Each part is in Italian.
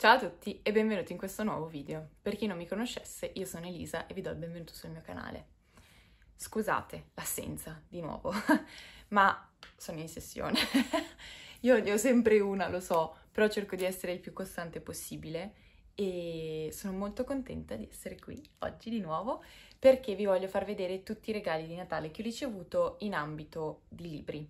Ciao a tutti e benvenuti in questo nuovo video. Per chi non mi conoscesse, io sono Elisa e vi do il benvenuto sul mio canale. Scusate l'assenza, di nuovo, ma sono in sessione. io ne ho sempre una, lo so, però cerco di essere il più costante possibile e sono molto contenta di essere qui oggi di nuovo perché vi voglio far vedere tutti i regali di Natale che ho ricevuto in ambito di libri.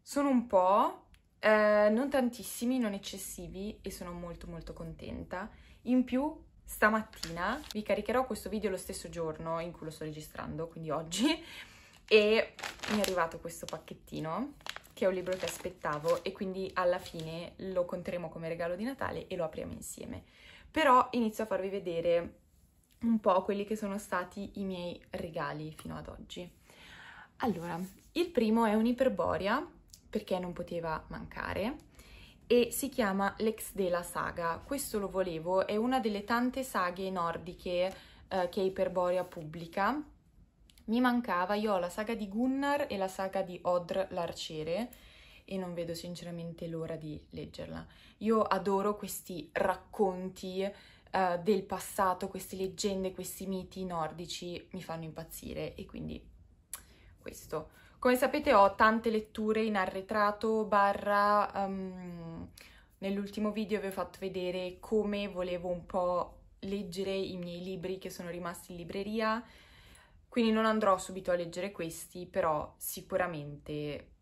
Sono un po' Eh, non tantissimi, non eccessivi e sono molto molto contenta. In più stamattina vi caricherò questo video lo stesso giorno in cui lo sto registrando, quindi oggi, e mi è arrivato questo pacchettino che è un libro che aspettavo e quindi alla fine lo conteremo come regalo di Natale e lo apriamo insieme. Però inizio a farvi vedere un po' quelli che sono stati i miei regali fino ad oggi. Allora, il primo è un Iperborea perché non poteva mancare e si chiama L'ex della saga. Questo lo volevo, è una delle tante saghe nordiche eh, che Iperborea pubblica. Mi mancava, io ho la saga di Gunnar e la saga di Odr l'arciere e non vedo sinceramente l'ora di leggerla. Io adoro questi racconti eh, del passato, queste leggende, questi miti nordici mi fanno impazzire e quindi questo. Come sapete ho tante letture in arretrato barra... Um, nell'ultimo video vi ho fatto vedere come volevo un po' leggere i miei libri che sono rimasti in libreria, quindi non andrò subito a leggere questi, però sicuramente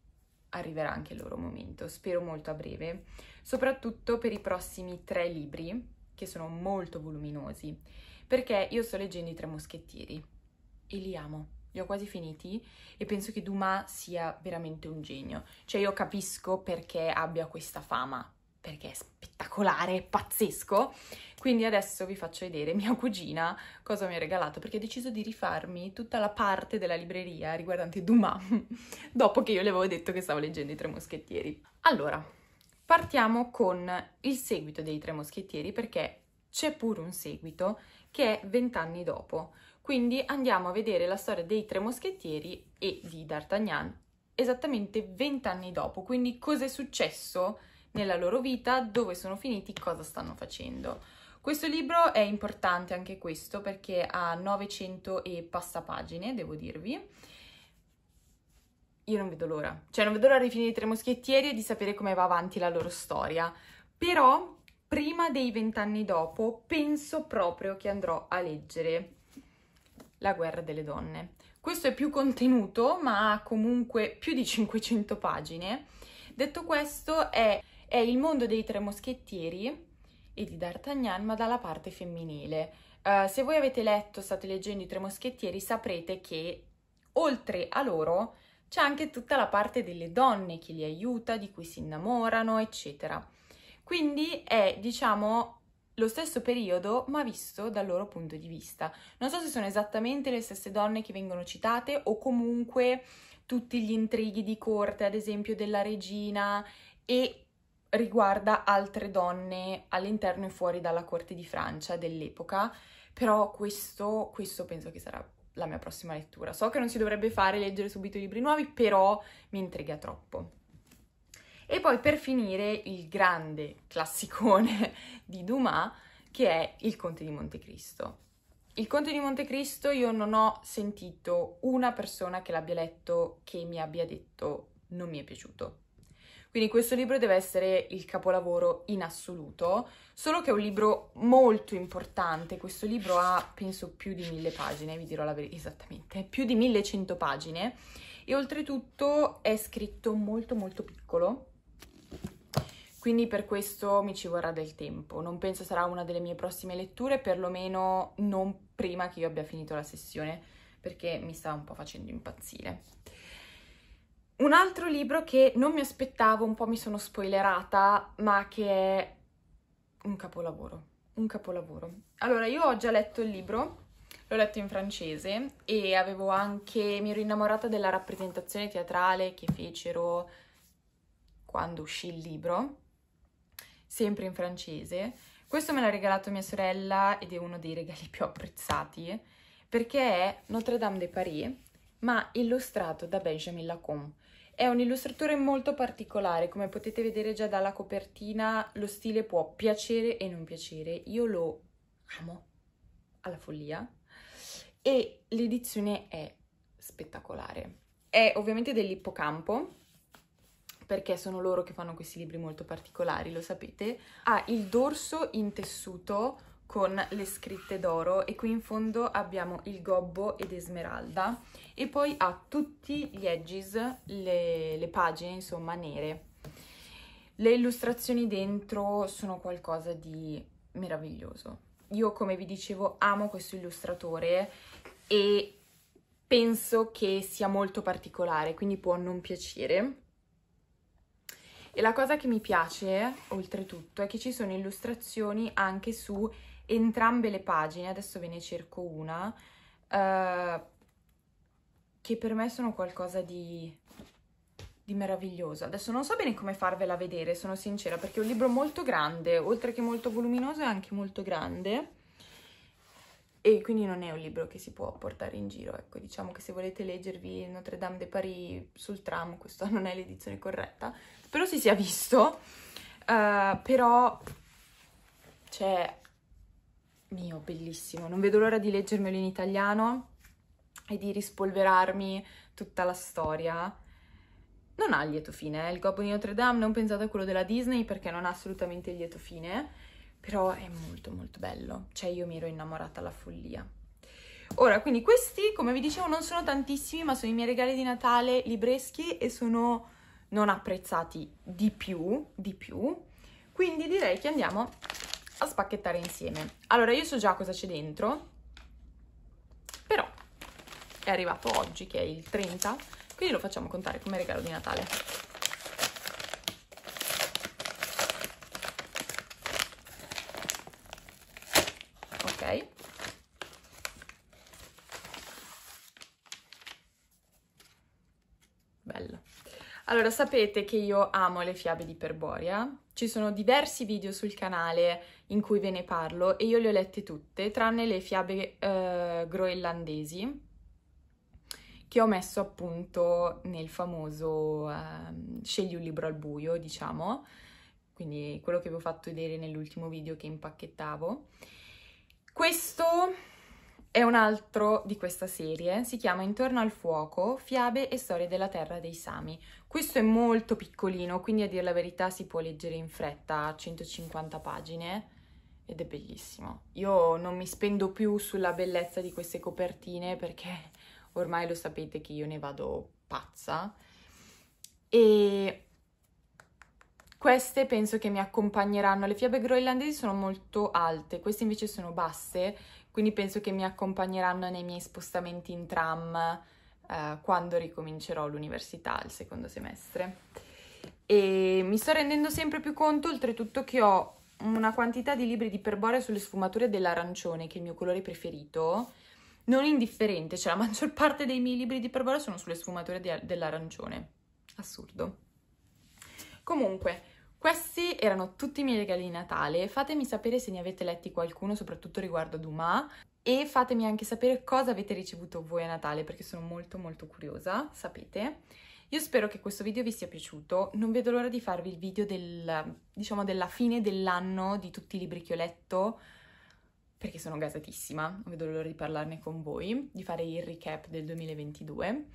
arriverà anche il loro momento, spero molto a breve, soprattutto per i prossimi tre libri, che sono molto voluminosi, perché io sto leggendo i Tre Moschettieri e li amo li ho quasi finiti e penso che Dumas sia veramente un genio. Cioè io capisco perché abbia questa fama, perché è spettacolare, è pazzesco. Quindi adesso vi faccio vedere mia cugina cosa mi ha regalato, perché ha deciso di rifarmi tutta la parte della libreria riguardante Dumas, dopo che io le avevo detto che stavo leggendo i Tre Moschettieri. Allora, partiamo con il seguito dei Tre Moschettieri, perché c'è pure un seguito che è vent'anni dopo. Quindi andiamo a vedere la storia dei Tre Moschettieri e di D'Artagnan esattamente vent'anni dopo. Quindi cosa è successo nella loro vita, dove sono finiti, cosa stanno facendo. Questo libro è importante anche questo perché ha 900 e passa pagine, devo dirvi. Io non vedo l'ora, cioè non vedo l'ora di finire i Tre Moschettieri e di sapere come va avanti la loro storia. Però prima dei vent'anni dopo penso proprio che andrò a leggere La guerra delle donne. Questo è più contenuto, ma ha comunque più di 500 pagine. Detto questo, è, è il mondo dei tre moschettieri e di D'Artagnan, ma dalla parte femminile. Uh, se voi avete letto, state leggendo i Tre Moschettieri, saprete che oltre a loro c'è anche tutta la parte delle donne che li aiuta, di cui si innamorano, eccetera. Quindi è, diciamo, lo stesso periodo ma visto dal loro punto di vista. Non so se sono esattamente le stesse donne che vengono citate o comunque tutti gli intrighi di corte, ad esempio della regina e riguarda altre donne all'interno e fuori dalla corte di Francia dell'epoca, però questo, questo penso che sarà la mia prossima lettura. So che non si dovrebbe fare leggere subito i libri nuovi, però mi intriga troppo. E poi per finire il grande classicone di Dumas che è Il Conte di Montecristo. Il Conte di Montecristo io non ho sentito una persona che l'abbia letto che mi abbia detto non mi è piaciuto. Quindi questo libro deve essere il capolavoro in assoluto, solo che è un libro molto importante, questo libro ha penso più di mille pagine, vi dirò la verità esattamente, più di 1100 pagine e oltretutto è scritto molto molto piccolo quindi per questo mi ci vorrà del tempo. Non penso sarà una delle mie prossime letture, perlomeno non prima che io abbia finito la sessione, perché mi sta un po' facendo impazzire. Un altro libro che non mi aspettavo, un po' mi sono spoilerata, ma che è un capolavoro, un capolavoro. Allora, io ho già letto il libro, l'ho letto in francese e avevo anche, mi ero innamorata della rappresentazione teatrale che fecero quando uscì il libro sempre in francese. Questo me l'ha regalato mia sorella ed è uno dei regali più apprezzati perché è Notre Dame de Paris, ma illustrato da Benjamin Lacombe. È un illustratore molto particolare, come potete vedere già dalla copertina, lo stile può piacere e non piacere. Io lo amo alla follia e l'edizione è spettacolare. È ovviamente dell'ippocampo, perché sono loro che fanno questi libri molto particolari, lo sapete, ha il dorso in tessuto con le scritte d'oro e qui in fondo abbiamo il gobbo ed esmeralda e poi ha tutti gli edges, le, le pagine insomma nere. Le illustrazioni dentro sono qualcosa di meraviglioso. Io come vi dicevo amo questo illustratore e penso che sia molto particolare, quindi può non piacere. E la cosa che mi piace, oltretutto, è che ci sono illustrazioni anche su entrambe le pagine, adesso ve ne cerco una, eh, che per me sono qualcosa di, di meraviglioso. Adesso non so bene come farvela vedere, sono sincera, perché è un libro molto grande, oltre che molto voluminoso è anche molto grande e quindi non è un libro che si può portare in giro, ecco, diciamo che se volete leggervi Notre Dame de Paris sul tram, questa non è l'edizione corretta, spero si sia visto, uh, però, c'è, cioè, mio, bellissimo, non vedo l'ora di leggermelo in italiano e di rispolverarmi tutta la storia. Non ha lieto fine, eh? il Gobbo di Notre Dame, non pensate a quello della Disney perché non ha assolutamente lieto fine, però è molto molto bello, cioè io mi ero innamorata alla follia. Ora, quindi questi, come vi dicevo, non sono tantissimi, ma sono i miei regali di Natale libreschi e sono non apprezzati di più, di più. Quindi direi che andiamo a spacchettare insieme. Allora, io so già cosa c'è dentro, però è arrivato oggi, che è il 30, quindi lo facciamo contare come regalo di Natale. bello. Allora, sapete che io amo le fiabe di Perboria, ci sono diversi video sul canale in cui ve ne parlo e io le ho lette tutte, tranne le fiabe eh, groenlandesi che ho messo appunto nel famoso eh, scegli un libro al buio, diciamo, quindi quello che vi ho fatto vedere nell'ultimo video che impacchettavo. Questo è un altro di questa serie, si chiama Intorno al fuoco, fiabe e storie della terra dei Sami. Questo è molto piccolino, quindi a dire la verità si può leggere in fretta, 150 pagine ed è bellissimo. Io non mi spendo più sulla bellezza di queste copertine perché ormai lo sapete che io ne vado pazza. E queste penso che mi accompagneranno, le fiabe groenlandesi sono molto alte, queste invece sono basse, quindi penso che mi accompagneranno nei miei spostamenti in tram eh, quando ricomincerò l'università il secondo semestre. E mi sto rendendo sempre più conto, oltretutto, che ho una quantità di libri di perbore sulle sfumature dell'arancione, che è il mio colore preferito, non indifferente, cioè la maggior parte dei miei libri di perbore sono sulle sfumature de- dell'arancione. Assurdo. Comunque, questi erano tutti i miei regali di Natale, fatemi sapere se ne avete letti qualcuno, soprattutto riguardo a Dumas, e fatemi anche sapere cosa avete ricevuto voi a Natale, perché sono molto molto curiosa, sapete? Io spero che questo video vi sia piaciuto, non vedo l'ora di farvi il video del, diciamo, della fine dell'anno di tutti i libri che ho letto, perché sono gasatissima, non vedo l'ora di parlarne con voi, di fare il recap del 2022.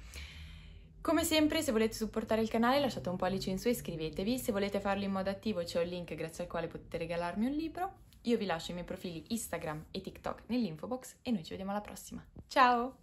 Come sempre, se volete supportare il canale lasciate un pollice in su e iscrivetevi, se volete farlo in modo attivo c'è un link grazie al quale potete regalarmi un libro. Io vi lascio i miei profili Instagram e TikTok nell'info box e noi ci vediamo alla prossima. Ciao!